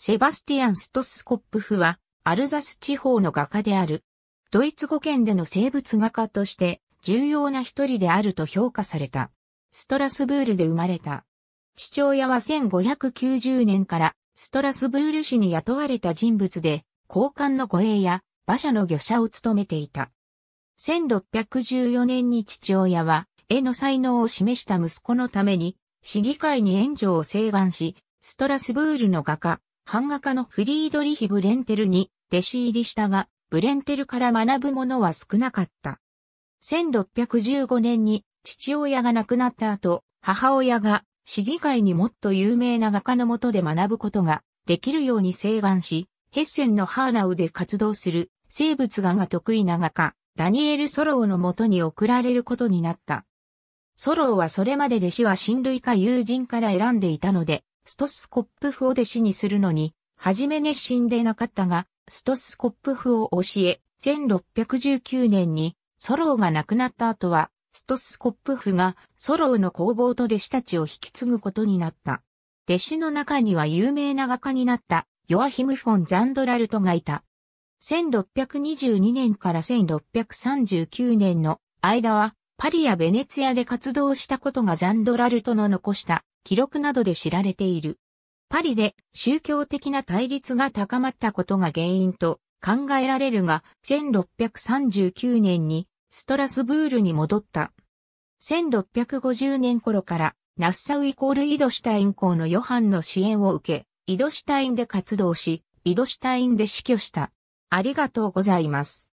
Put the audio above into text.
セバスティアン・ストスコップフは、アルザス地方の画家である。ドイツ語圏での生物画家として、重要な一人であると評価された。ストラスブールで生まれた。父親は1590年からストラスブール市に雇われた人物で、交換の護衛や馬車の御車を務めていた。1614年に父親は、絵の才能を示した息子のために、市議会に援助を請願し、ストラスブールの画家、版画家のフリードリヒ・ブレンテルに弟子入りしたが、ブレンテルから学ぶものは少なかった。1615年に父親が亡くなった後、母親が市議会にもっと有名な画家のもとで学ぶことができるように請願し、ヘッセンのハーナウで活動する生物画が得意な画家、ダニエル・ソローのもとに送られることになった。ソローはそれまで弟子は親類か友人から選んでいたので、ストスコップフを弟子にするのに、はじめ熱心でなかったが、ストスコップフを教え、1619年にソローが亡くなった後は、ストスコップフがソローの工房と弟子たちを引き継ぐことになった。弟子の中には有名な画家になったヨアヒム・フォン・ザンドラルトがいた。1622年から1639年の間はパリやベネツィアで活動したことがザンドラルトの残した記録などで知られている。パリで宗教的な対立が高まったことが原因と考えられるが、1639年にストラスブールに戻った。1650年頃からナッサウイコールイドシュタイン校のヨハンの支援を受け、イドシュタインで活動し、イドシュタインで死去した。ありがとうございます。